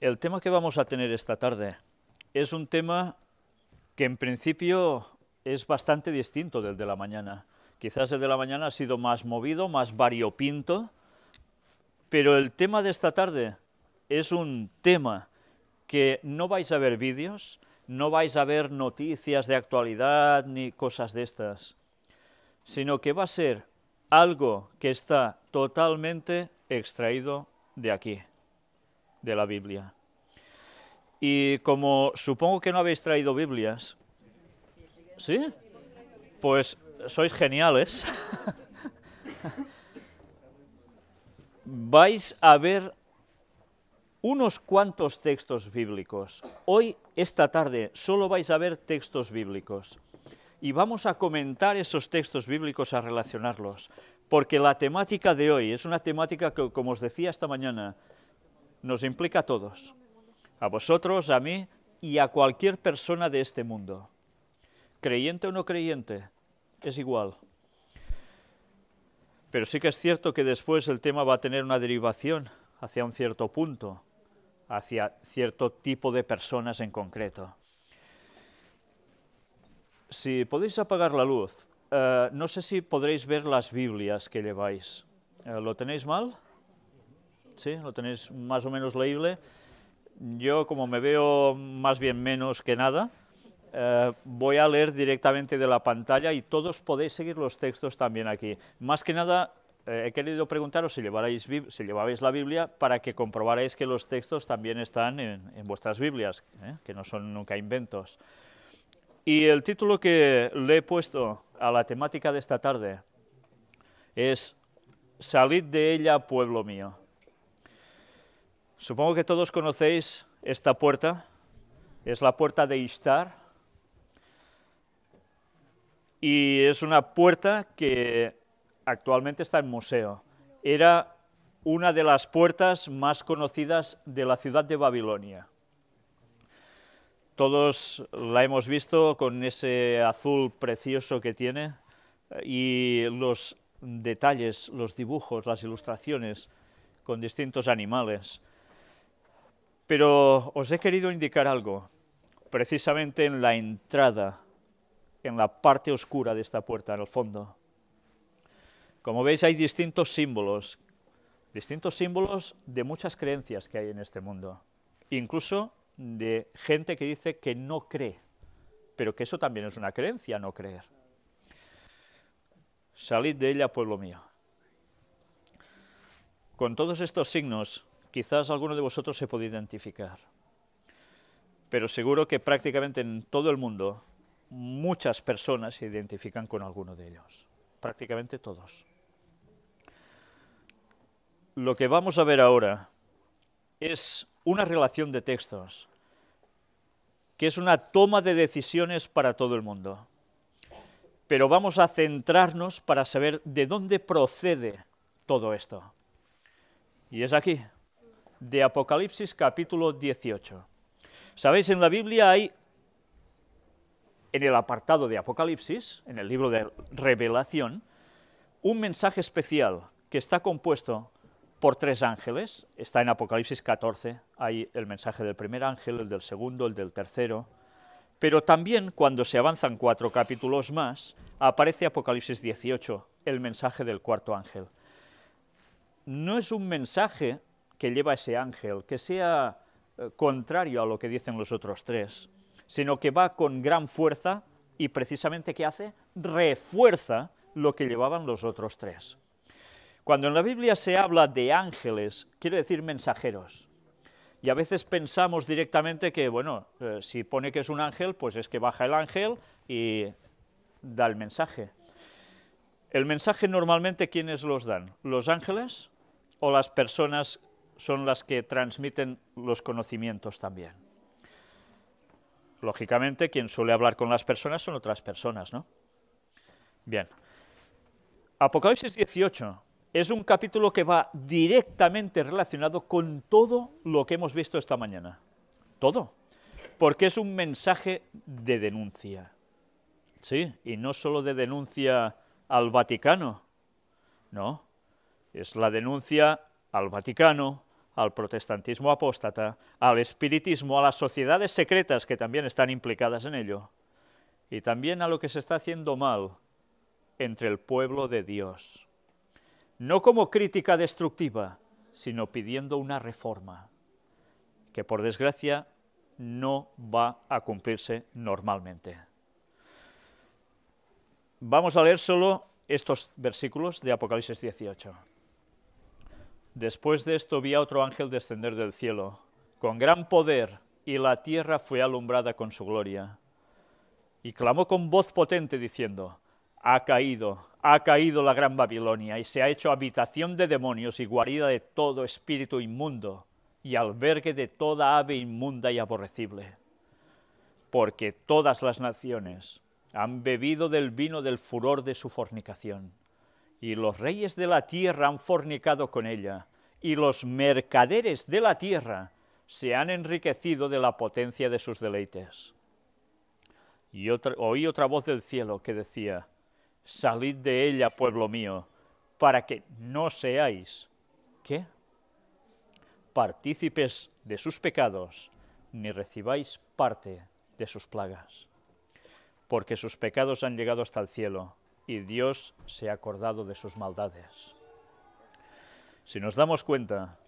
El tema que vamos a tener esta tarde es un tema que en principio es bastante distinto del de la mañana. Quizás el de la mañana ha sido más movido, más variopinto, pero el tema de esta tarde es un tema que no vais a ver vídeos, no vais a ver noticias de actualidad ni cosas de estas, sino que va a ser algo que está totalmente extraído de aquí de la Biblia. Y como supongo que no habéis traído Biblias, ¿sí? Pues sois geniales. Vais a ver unos cuantos textos bíblicos. Hoy, esta tarde, solo vais a ver textos bíblicos. Y vamos a comentar esos textos bíblicos, a relacionarlos, porque la temática de hoy es una temática que, como os decía esta mañana, nos implica a todos, a vosotros, a mí y a cualquier persona de este mundo. Creyente o no creyente, es igual. Pero sí que es cierto que después el tema va a tener una derivación hacia un cierto punto, hacia cierto tipo de personas en concreto. Si podéis apagar la luz, eh, no sé si podréis ver las Biblias que lleváis. Eh, ¿Lo tenéis mal? ¿sí? Lo tenéis más o menos leíble. Yo, como me veo más bien menos que nada, eh, voy a leer directamente de la pantalla y todos podéis seguir los textos también aquí. Más que nada, eh, he querido preguntaros si, llevarais, llevabais la Biblia para que comprobarais que los textos también están en, vuestras Biblias, eh, que no son nunca inventos. Y el título que le he puesto a la temática de esta tarde es Salid de ella, pueblo mío. Supongo que todos conocéis esta puerta, es la puerta de Ishtar, y es una puerta que actualmente está en museo. Era una de las puertas más conocidas de la ciudad de Babilonia. Todos la hemos visto con ese azul precioso que tiene eh, y los detalles, los dibujos, las ilustraciones con distintos animales. Pero os he querido indicar algo, precisamente en la entrada, en la parte oscura de esta puerta, en el fondo. Como veis hay distintos símbolos, distintos símbolos de muchas creencias que hay en este mundo, incluso de gente que dice que no cree, pero que eso también es una creencia, no creer. Salid de ella, pueblo mío. Con todos estos signos quizás alguno de vosotros se puede identificar. Pero seguro que prácticamente en todo el mundo muchas personas se identifican con alguno de ellos, prácticamente todos. Lo que vamos a ver ahora es una relación de textos, que es una toma de decisiones para todo el mundo. Pero vamos a centrarnos para saber de dónde procede todo esto. Y es aquí, de Apocalipsis capítulo 18. Sabéis, en la Biblia hay, en el apartado de Apocalipsis, en el libro de Revelación, un mensaje especial que está compuesto por tres ángeles. Está en Apocalipsis 14, hay el mensaje del primer ángel, el del segundo, el del tercero. Pero también cuando se avanzan cuatro capítulos más, aparece Apocalipsis 18, el mensaje del cuarto ángel. No es un mensaje que lleva ese ángel, que sea eh, contrario a lo que dicen los otros tres, sino que va con gran fuerza y precisamente ¿qué hace? Refuerza lo que llevaban los otros tres. Cuando en la Biblia se habla de ángeles, quiere decir mensajeros. Y a veces pensamos directamente que, bueno, eh, si pone que es un ángel, pues es que baja el ángel y da el mensaje. El mensaje normalmente, ¿quiénes los dan? ¿Los ángeles o las personas son las que transmiten los conocimientos también. Lógicamente, quien suele hablar con las personas son otras personas, ¿no? Bien. Apocalipsis 18 es un capítulo que va directamente relacionado con todo lo que hemos visto esta mañana. Todo. Porque es un mensaje de denuncia. Sí, y no solo de denuncia al Vaticano, no, es la denuncia al Vaticano, al protestantismo apóstata, al espiritismo, a las sociedades secretas que también están implicadas en ello, y también a lo que se está haciendo mal entre el pueblo de Dios. No como crítica destructiva, sino pidiendo una reforma, que por desgracia no va a cumplirse normalmente. Vamos a leer solo estos versículos de Apocalipsis 18. Después de esto vi a otro ángel descender del cielo, con gran poder, y la tierra fue alumbrada con su gloria. Y clamó con voz potente diciendo, Ha caído, ha caído la gran Babilonia, y se ha hecho habitación de demonios y guarida de todo espíritu inmundo, y albergue de toda ave inmunda y aborrecible. Porque todas las naciones han bebido del vino del furor de su fornicación y los reyes de la tierra han fornicado con ella, y los mercaderes de la tierra se han enriquecido de la potencia de sus deleites. Y oí otra voz del cielo que decía, Salid de ella, pueblo mío, para que no seáis, ¿qué? Partícipes de sus pecados, ni recibáis parte de sus plagas, porque sus pecados han llegado hasta el cielo y Dios se ha acordado de sus maldades. Si nos damos cuenta,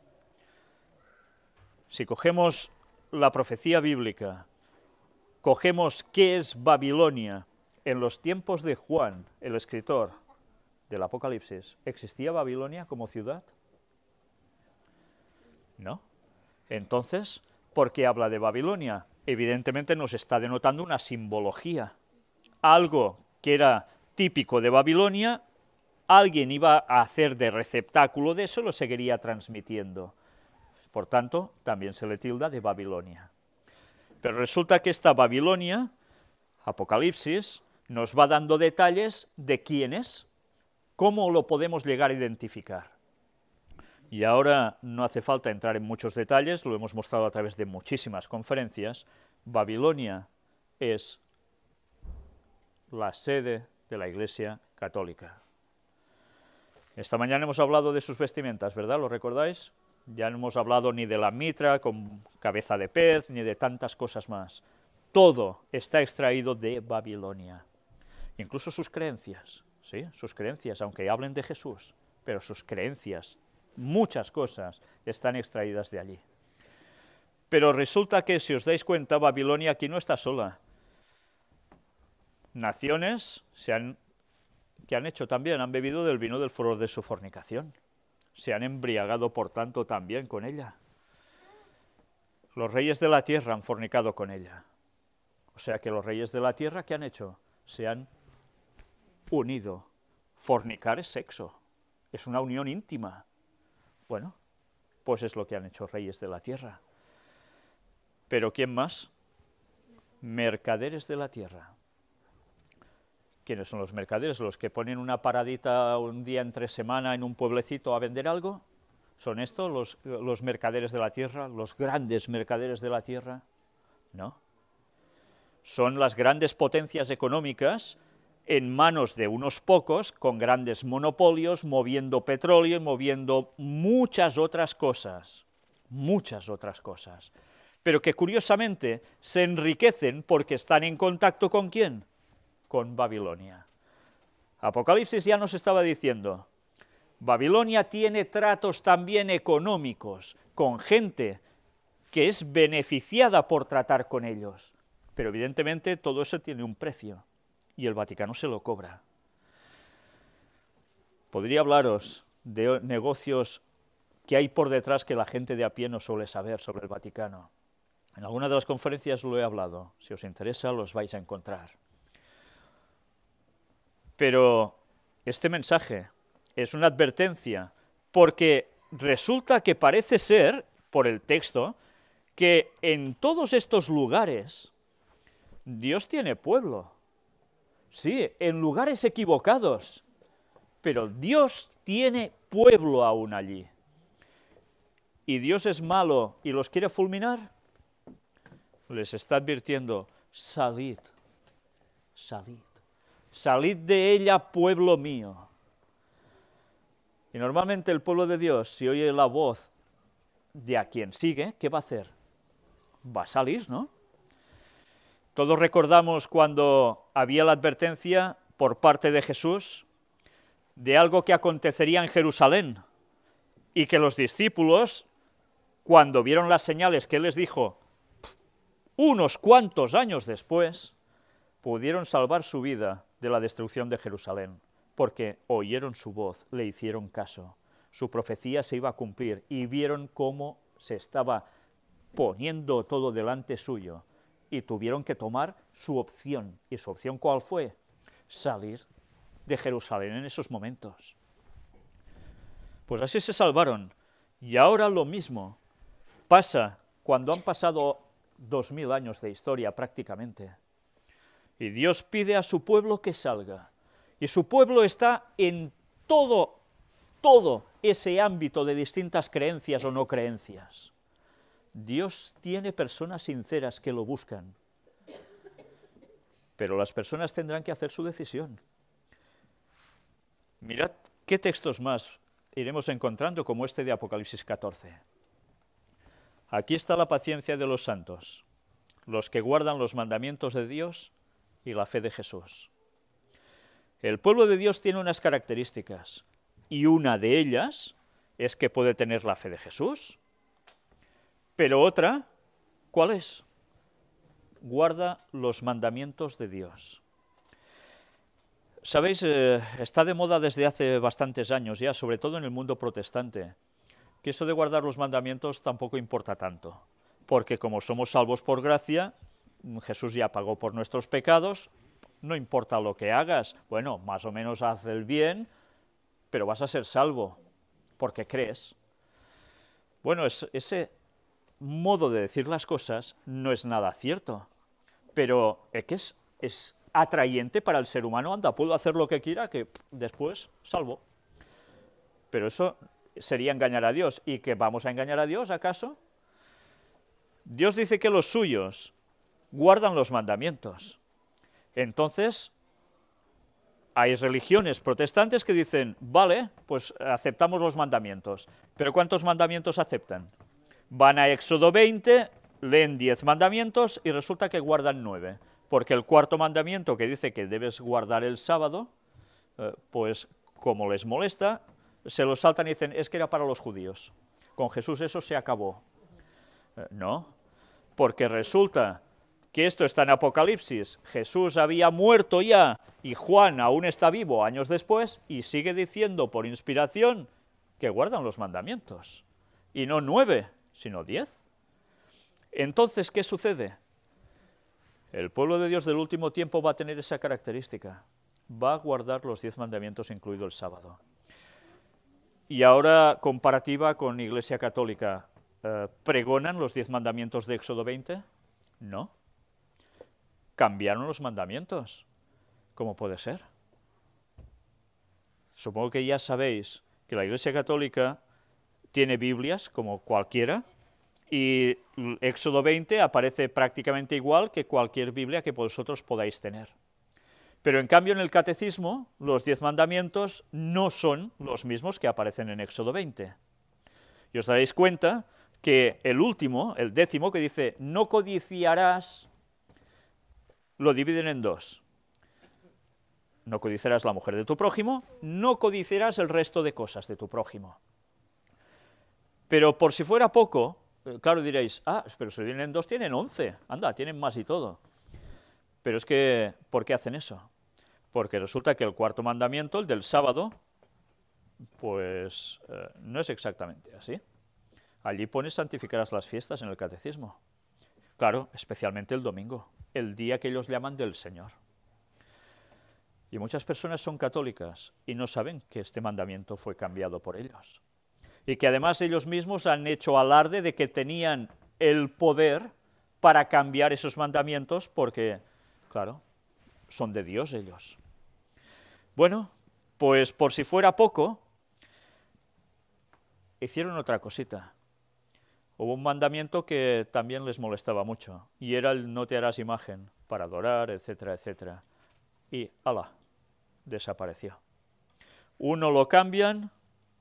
si cogemos la profecía bíblica, cogemos qué es Babilonia, en los tiempos de Juan, el escritor del Apocalipsis, ¿existía Babilonia como ciudad? No. Entonces, ¿por qué habla de Babilonia? Evidentemente nos está denotando una simbología, algo que era típico de Babilonia, alguien iba a hacer de receptáculo de eso y lo seguiría transmitiendo. Por tanto, también se le tilda de Babilonia. Pero resulta que esta Babilonia, Apocalipsis, nos va dando detalles de quién es, cómo lo podemos llegar a identificar. Y ahora no hace falta entrar en muchos detalles, lo hemos mostrado a través de muchísimas conferencias. Babilonia es la sede de la Iglesia Católica. Esta mañana hemos hablado de sus vestimentas, ¿verdad? ¿Lo recordáis? Ya no hemos hablado ni de la mitra con cabeza de pez, ni de tantas cosas más. Todo está extraído de Babilonia. Incluso sus creencias, ¿sí? Sus creencias, aunque hablen de Jesús, pero sus creencias, muchas cosas, están extraídas de allí. Pero resulta que, si os dais cuenta, Babilonia aquí no está sola naciones que han hecho también, han bebido del vino del furor de su fornicación. Se han embriagado, por tanto, también con ella. Los reyes de la tierra han fornicado con ella. O sea que los reyes de la tierra, ¿qué han hecho? Se han unido. Fornicar es sexo, es una unión íntima. Bueno, pues es lo que han hecho reyes de la tierra. Pero ¿quién más? Mercaderes de la tierra. ¿Quiénes son los mercaderes? ¿Los que ponen una paradita un día entre semana en un pueblecito a vender algo? ¿Son estos los, los mercaderes de la tierra, los grandes mercaderes de la tierra? No. Son las grandes potencias económicas en manos de unos pocos, con grandes monopolios, moviendo petróleo y moviendo muchas otras cosas, muchas otras cosas, pero que curiosamente se enriquecen porque están en contacto con quién? con Babilonia. Apocalipsis ya nos estaba diciendo, Babilonia tiene tratos también económicos con gente que es beneficiada por tratar con ellos. Pero evidentemente todo eso tiene un precio y el Vaticano se lo cobra. Podría hablaros de negocios que hay por detrás que la gente de a pie no suele saber sobre el Vaticano. En alguna de las conferencias lo he hablado. Si os interesa, los vais a encontrar. Pero este mensaje es una advertencia, porque resulta que parece ser, por el texto, que en todos estos lugares Dios tiene pueblo. Sí, en lugares equivocados, pero Dios tiene pueblo aún allí. ¿Y Dios es malo y los quiere fulminar? Les está advirtiendo, salid, salid. Salid de ella, pueblo mío. Y normalmente el pueblo de Dios, si oye la voz de a quien sigue, ¿qué va a hacer? Va a salir, ¿no? Todos recordamos cuando había la advertencia por parte de Jesús de algo que acontecería en Jerusalén y que los discípulos, cuando vieron las señales que él les dijo, unos cuantos años después, pudieron salvar su vida de la destrucción de Jerusalén, porque oyeron su voz, le hicieron caso, su profecía se iba a cumplir y vieron cómo se estaba poniendo todo delante suyo y tuvieron que tomar su opción. ¿Y su opción cuál fue? Salir de Jerusalén en esos momentos. Pues así se salvaron. Y ahora lo mismo pasa cuando han pasado dos mil años de historia prácticamente y Dios pide a su pueblo que salga. Y su pueblo está en todo, todo ese ámbito de distintas creencias o no creencias. Dios tiene personas sinceras que lo buscan. Pero las personas tendrán que hacer su decisión. Mirad qué textos más iremos encontrando como este de Apocalipsis 14. Aquí está la paciencia de los santos, los que guardan los mandamientos de Dios y la fe de Jesús. El pueblo de Dios tiene unas características y una de ellas es que puede tener la fe de Jesús. Pero otra, ¿cuál es? Guarda los mandamientos de Dios. Sabéis, eh, está de moda desde hace bastantes años ya, sobre todo en el mundo protestante, que eso de guardar los mandamientos tampoco importa tanto, porque como somos salvos por gracia, Jesús ya pagó por nuestros pecados, no importa lo que hagas, bueno, más o menos haz el bien, pero vas a ser salvo, porque crees. Bueno, ese modo de decir las cosas no es nada cierto, pero es que es, es atrayente para el ser humano, anda, puedo hacer lo que quiera, que después salvo. Pero eso sería engañar a Dios. ¿Y que vamos a engañar a Dios, acaso? Dios dice que los suyos guardan los mandamientos. Entonces, hay religiones protestantes que dicen, vale, pues aceptamos los mandamientos. Pero ¿cuántos mandamientos aceptan? Van a Éxodo 20, leen 10 mandamientos y resulta que guardan 9. Porque el cuarto mandamiento que dice que debes guardar el sábado, eh, pues como les molesta, se lo saltan y dicen, es que era para los judíos. Con Jesús eso se acabó. Eh, no, porque resulta que esto está en Apocalipsis. Jesús había muerto ya y Juan aún está vivo años después y sigue diciendo por inspiración que guardan los mandamientos. Y no nueve, sino diez. Entonces, ¿qué sucede? El pueblo de Dios del último tiempo va a tener esa característica. Va a guardar los diez mandamientos, incluido el sábado. Y ahora comparativa con Iglesia Católica. Eh, ¿Pregonan los diez mandamientos de Éxodo 20? No cambiaron los mandamientos. ¿Cómo puede ser? Supongo que ya sabéis que la Iglesia Católica tiene Biblias como cualquiera y Éxodo 20 aparece prácticamente igual que cualquier Biblia que vosotros podáis tener. Pero en cambio en el catecismo los diez mandamientos no son los mismos que aparecen en Éxodo 20. Y os daréis cuenta que el último, el décimo, que dice, no codiciarás lo dividen en dos. No codiciarás la mujer de tu prójimo, no codiciarás el resto de cosas de tu prójimo. Pero por si fuera poco, eh, claro diréis, ah, pero si en dos tienen once, anda, tienen más y todo. Pero es que, ¿por qué hacen eso? Porque resulta que el cuarto mandamiento, el del sábado, pues eh, no es exactamente así. Allí pones santificarás las fiestas en el catecismo. Claro, especialmente el domingo el día que ellos llaman del Señor. Y muchas personas son católicas y no saben que este mandamiento fue cambiado por ellos. Y que además ellos mismos han hecho alarde de que tenían el poder para cambiar esos mandamientos porque, claro, son de Dios ellos. Bueno, pues por si fuera poco, hicieron otra cosita. Hubo un mandamiento que también les molestaba mucho, y era el no te harás imagen para adorar, etcétera, etcétera. Y ala, desapareció. Uno lo cambian,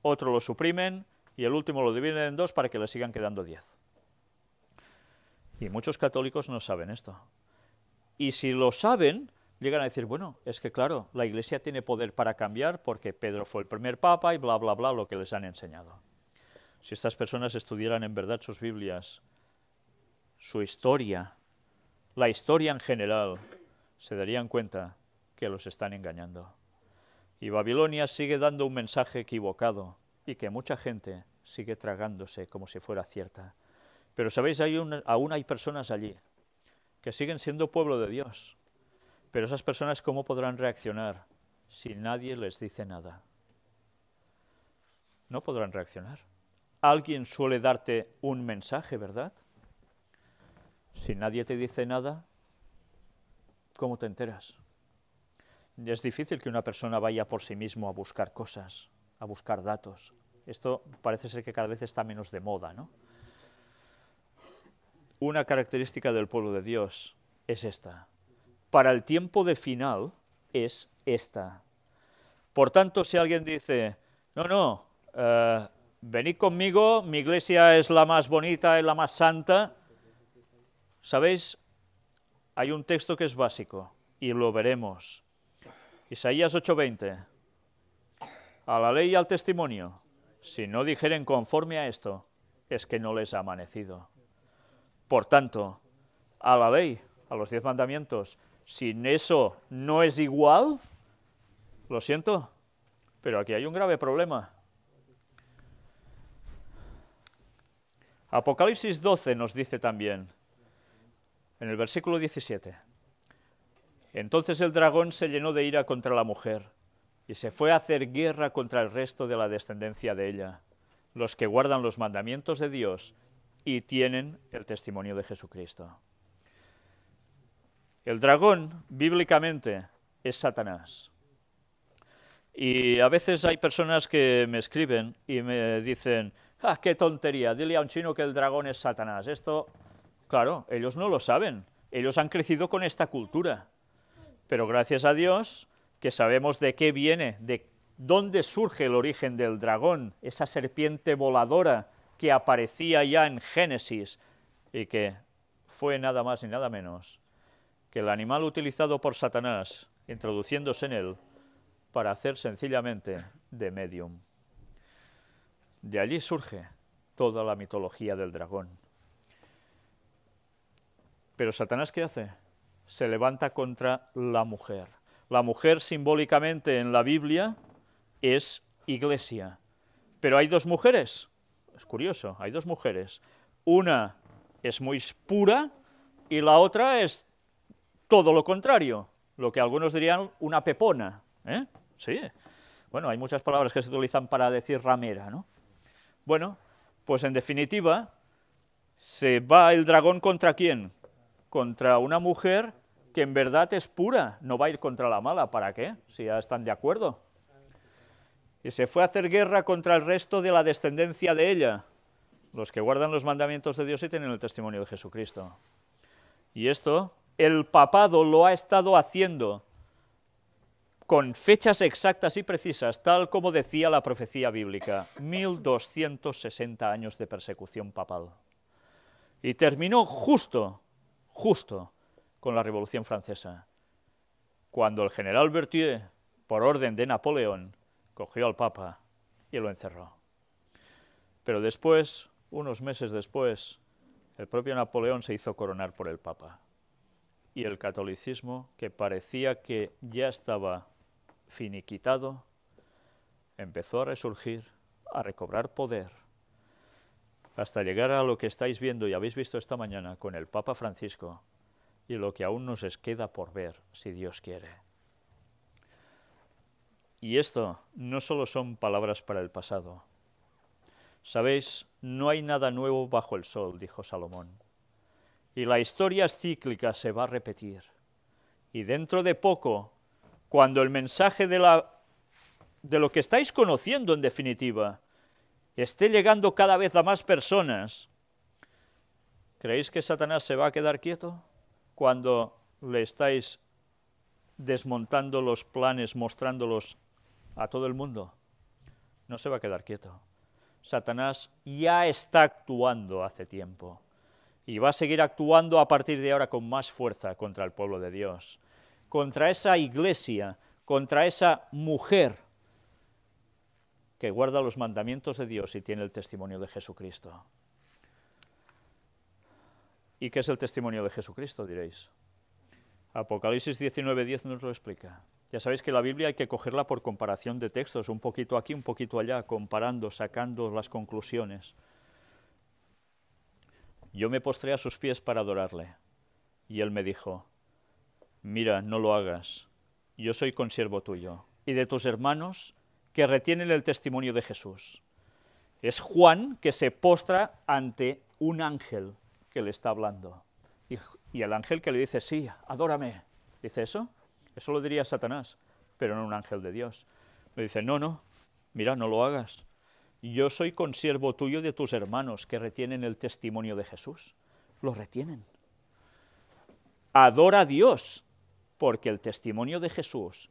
otro lo suprimen, y el último lo dividen en dos para que le sigan quedando diez. Y muchos católicos no saben esto. Y si lo saben, llegan a decir, bueno, es que claro, la Iglesia tiene poder para cambiar porque Pedro fue el primer papa y bla, bla, bla, lo que les han enseñado. Si estas personas estudiaran en verdad sus Biblias, su historia, la historia en general, se darían cuenta que los están engañando. Y Babilonia sigue dando un mensaje equivocado y que mucha gente sigue tragándose como si fuera cierta. Pero sabéis, hay aún hay personas allí que siguen siendo pueblo de Dios. Pero esas personas, ¿cómo podrán reaccionar si nadie les dice nada? No podrán reaccionar alguien suele darte un mensaje, ¿verdad? Si nadie te dice nada, ¿cómo te enteras? Es difícil que una persona vaya por sí mismo a buscar cosas, a buscar datos. Esto parece ser que cada vez está menos de moda, ¿no? Una característica del pueblo de Dios es esta. Para el tiempo de final es esta. Por tanto, si alguien dice, no, no, eh, venid conmigo, mi iglesia es la más bonita, es la más santa. ¿Sabéis? Hay un texto que es básico y lo veremos. Isaías 8:20. A la ley y al testimonio, si no dijeren conforme a esto, es que no les ha amanecido. Por tanto, a la ley, a los diez mandamientos, si eso no es igual, lo siento, pero aquí hay un grave problema. Apocalipsis 12 nos dice también, en el versículo 17, entonces el dragón se llenó de ira contra la mujer y se fue a hacer guerra contra el resto de la descendencia de ella, los que guardan los mandamientos de Dios y tienen el testimonio de Jesucristo. El dragón, bíblicamente, es Satanás. Y a veces hay personas que me escriben y me dicen, ¡Ah, qué tontería! Dile a un chino que el dragón es Satanás. Esto, claro, ellos no lo saben. Ellos han crecido con esta cultura. Pero gracias a Dios que sabemos de qué viene, de dónde surge el origen del dragón, esa serpiente voladora que aparecía ya en Génesis y que fue nada más ni nada menos que el animal utilizado por Satanás, introduciéndose en él, para hacer sencillamente de medium. De allí surge toda la mitología del dragón. Pero Satanás, ¿qué hace? Se levanta contra la mujer. La mujer simbólicamente en la Biblia es iglesia. Pero hay dos mujeres. Es curioso, hay dos mujeres. Una es muy pura y la otra es todo lo contrario, lo que algunos dirían una pepona. ¿eh? Sí. Bueno, hay muchas palabras que se utilizan para decir ramera, ¿no? Bueno, pues en definitiva, se va el dragón contra quién? Contra una mujer que en verdad es pura, no va a ir contra la mala, ¿para qué? Si ya están de acuerdo. Y se fue a hacer guerra contra el resto de la descendencia de ella, los que guardan los mandamientos de Dios y tienen el testimonio de Jesucristo. Y esto el papado lo ha estado haciendo con fechas exactas y precisas, tal como decía la profecía bíblica, 1260 años de persecución papal. Y terminó justo, justo, con la Revolución Francesa, cuando el general Berthier, por orden de Napoleón, cogió al Papa y lo encerró. Pero después, unos meses después, el propio Napoleón se hizo coronar por el Papa. Y el catolicismo, que parecía que ya estaba finiquitado, empezó a resurgir, a recobrar poder, hasta llegar a lo que estáis viendo y habéis visto esta mañana con el Papa Francisco y lo que aún nos queda por ver, si Dios quiere. Y esto no solo son palabras para el pasado. Sabéis, no hay nada nuevo bajo el sol, dijo Salomón. Y la historia cíclica se va a repetir. Y dentro de poco cuando el mensaje de, la, de lo que estáis conociendo en definitiva esté llegando cada vez a más personas, ¿creéis que Satanás se va a quedar quieto cuando le estáis desmontando los planes, mostrándolos a todo el mundo? No se va a quedar quieto. Satanás ya está actuando hace tiempo y va a seguir actuando a partir de ahora con más fuerza contra el pueblo de Dios contra esa iglesia, contra esa mujer que guarda los mandamientos de Dios y tiene el testimonio de Jesucristo. ¿Y qué es el testimonio de Jesucristo, diréis? Apocalipsis 19.10 nos lo explica. Ya sabéis que la Biblia hay que cogerla por comparación de textos, un poquito aquí, un poquito allá, comparando, sacando las conclusiones. Yo me postré a sus pies para adorarle. Y él me dijo, mira, no lo hagas, yo soy consiervo tuyo, y de tus hermanos que retienen el testimonio de Jesús. Es Juan que se postra ante un ángel que le está hablando. Y, el ángel que le dice, sí, adórame. ¿Dice eso? Eso lo diría Satanás, pero no un ángel de Dios. Le dice, no, no, mira, no lo hagas. Yo soy consiervo tuyo de tus hermanos que retienen el testimonio de Jesús. Lo retienen. Adora a Dios, porque el testimonio de Jesús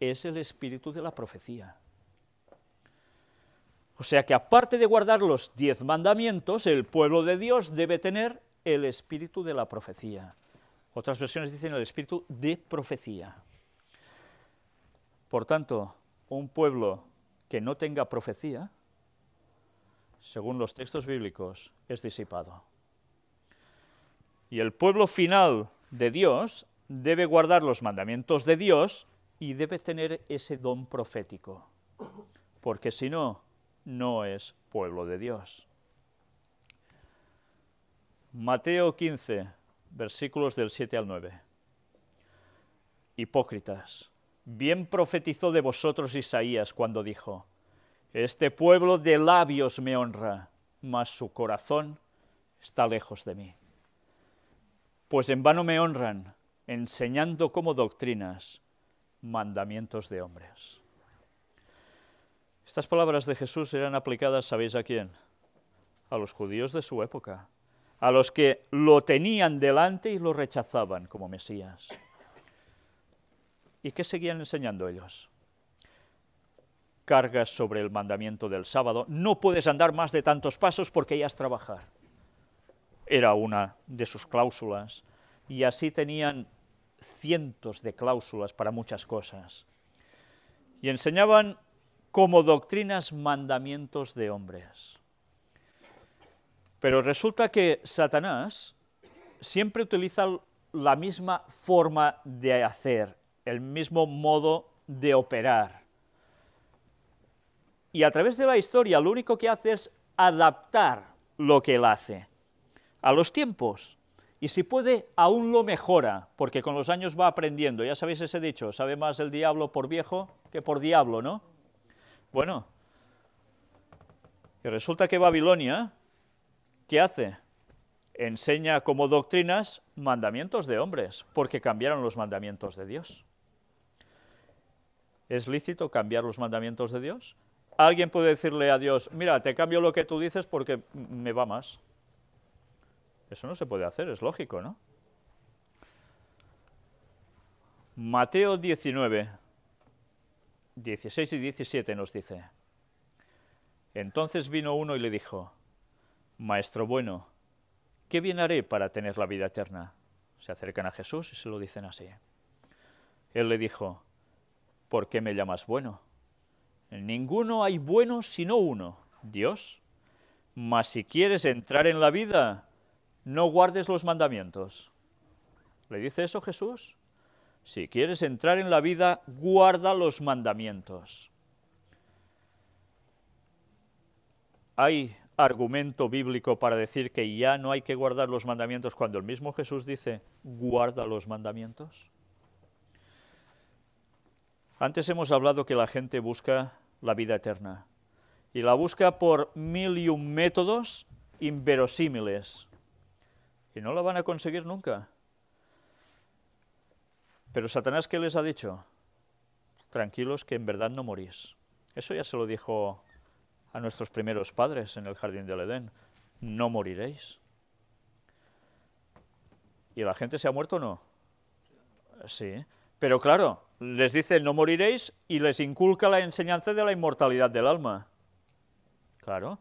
es el espíritu de la profecía. O sea que aparte de guardar los diez mandamientos, el pueblo de Dios debe tener el espíritu de la profecía. Otras versiones dicen el espíritu de profecía. Por tanto, un pueblo que no tenga profecía, según los textos bíblicos, es disipado. Y el pueblo final de Dios debe guardar los mandamientos de Dios y debe tener ese don profético, porque si no, no es pueblo de Dios. Mateo 15, versículos del 7 al 9. Hipócritas, bien profetizó de vosotros Isaías cuando dijo, Este pueblo de labios me honra, mas su corazón está lejos de mí. Pues en vano me honran, enseñando como doctrinas mandamientos de hombres. Estas palabras de Jesús eran aplicadas, ¿sabéis a quién? A los judíos de su época, a los que lo tenían delante y lo rechazaban como Mesías. ¿Y qué seguían enseñando ellos? Cargas sobre el mandamiento del sábado, no puedes andar más de tantos pasos porque hayas trabajar. Era una de sus cláusulas. Y así tenían cientos de cláusulas para muchas cosas. Y enseñaban como doctrinas mandamientos de hombres. Pero resulta que Satanás siempre utiliza la misma forma de hacer, el mismo modo de operar. Y a través de la historia lo único que hace es adaptar lo que él hace a los tiempos y si puede, aún lo mejora, porque con los años va aprendiendo. Ya sabéis ese dicho, sabe más el diablo por viejo que por diablo, ¿no? Bueno, y resulta que Babilonia, ¿qué hace? Enseña como doctrinas mandamientos de hombres, porque cambiaron los mandamientos de Dios. ¿Es lícito cambiar los mandamientos de Dios? Alguien puede decirle a Dios, mira, te cambio lo que tú dices porque me va más. Eso no se puede hacer, es lógico, ¿no? Mateo 19, 16 y 17 nos dice, Entonces vino uno y le dijo, Maestro bueno, ¿qué bien haré para tener la vida eterna? Se acercan a Jesús y se lo dicen así. Él le dijo, ¿por qué me llamas bueno? Ninguno hay bueno sino uno, Dios. Mas si quieres entrar en la vida, no guardes los mandamientos. ¿Le dice eso Jesús? Si quieres entrar en la vida, guarda los mandamientos. Hay argumento bíblico para decir que ya no hay que guardar los mandamientos cuando el mismo Jesús dice, guarda los mandamientos. Antes hemos hablado que la gente busca la vida eterna y la busca por mil y un métodos inverosímiles y no la van a conseguir nunca. Pero Satanás, ¿qué les ha dicho? Tranquilos que en verdad no morís. Eso ya se lo dijo a nuestros primeros padres en el jardín del Edén. No moriréis. ¿Y la gente se ha muerto o no? Sí. Pero claro, les dice no moriréis y les inculca la enseñanza de la inmortalidad del alma. Claro.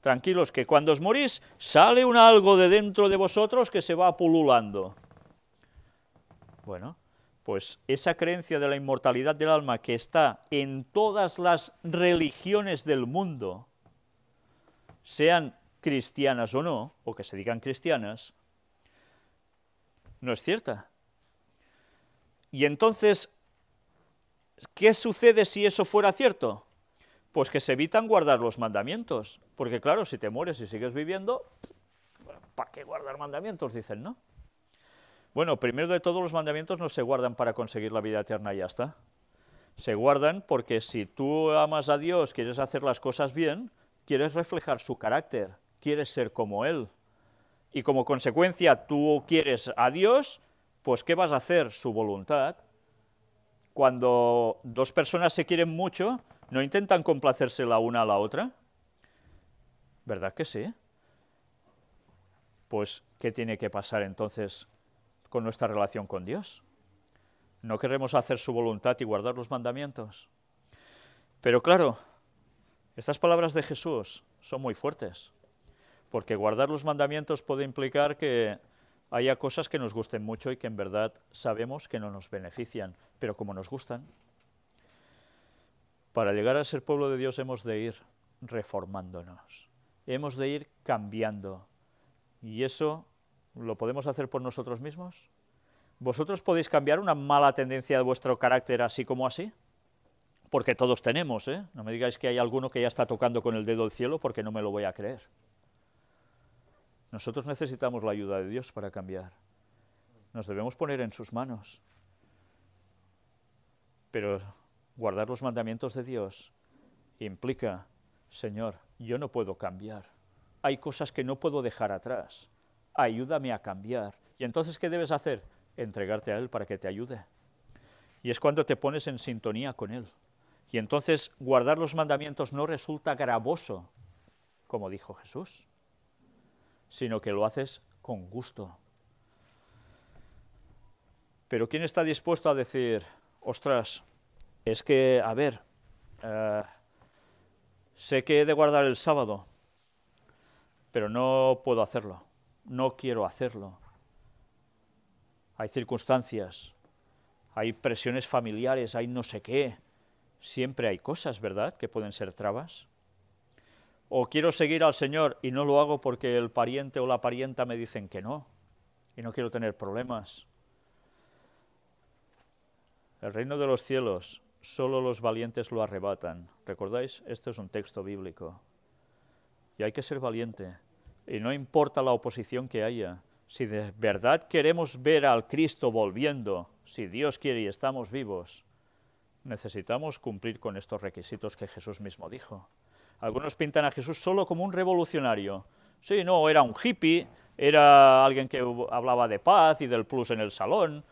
Tranquilos, que cuando os morís sale un algo de dentro de vosotros que se va pululando. Bueno, pues esa creencia de la inmortalidad del alma que está en todas las religiones del mundo, sean cristianas o no, o que se digan cristianas, no es cierta. Y entonces, ¿qué sucede si eso fuera cierto? Pues que se evitan guardar los mandamientos, porque claro, si te mueres y sigues viviendo, ¿para qué guardar mandamientos? Dicen, ¿no? Bueno, primero de todo, los mandamientos no se guardan para conseguir la vida eterna y ya está. Se guardan porque si tú amas a Dios, quieres hacer las cosas bien, quieres reflejar su carácter, quieres ser como Él. Y como consecuencia tú quieres a Dios, pues ¿qué vas a hacer? Su voluntad. Cuando dos personas se quieren mucho, ¿No intentan complacerse la una a la otra? ¿Verdad que sí? Pues, ¿qué tiene que pasar entonces con nuestra relación con Dios? No queremos hacer su voluntad y guardar los mandamientos. Pero claro, estas palabras de Jesús son muy fuertes, porque guardar los mandamientos puede implicar que haya cosas que nos gusten mucho y que en verdad sabemos que no nos benefician, pero como nos gustan, para llegar a ser pueblo de Dios hemos de ir reformándonos, hemos de ir cambiando. ¿Y eso lo podemos hacer por nosotros mismos? ¿Vosotros podéis cambiar una mala tendencia de vuestro carácter así como así? Porque todos tenemos, ¿eh? No me digáis que hay alguno que ya está tocando con el dedo el cielo porque no me lo voy a creer. Nosotros necesitamos la ayuda de Dios para cambiar. Nos debemos poner en sus manos. Pero Guardar los mandamientos de Dios implica, Señor, yo no puedo cambiar. Hay cosas que no puedo dejar atrás. Ayúdame a cambiar. Y entonces, ¿qué debes hacer? Entregarte a Él para que te ayude. Y es cuando te pones en sintonía con Él. Y entonces guardar los mandamientos no resulta gravoso, como dijo Jesús, sino que lo haces con gusto. Pero ¿quién está dispuesto a decir, ostras, es que, a ver, eh, sé que he de guardar el sábado, pero no puedo hacerlo, no quiero hacerlo. Hay circunstancias, hay presiones familiares, hay no sé qué. Siempre hay cosas, ¿verdad?, que pueden ser trabas. O quiero seguir al Señor y no lo hago porque el pariente o la parienta me dicen que no, y no quiero tener problemas. El reino de los cielos solo los valientes lo arrebatan. ¿Recordáis? Esto es un texto bíblico. Y hay que ser valiente. Y no importa la oposición que haya. Si de verdad queremos ver al Cristo volviendo, si Dios quiere y estamos vivos, necesitamos cumplir con estos requisitos que Jesús mismo dijo. Algunos pintan a Jesús solo como un revolucionario. Sí, no, era un hippie, era alguien que hablaba de paz y del plus en el salón,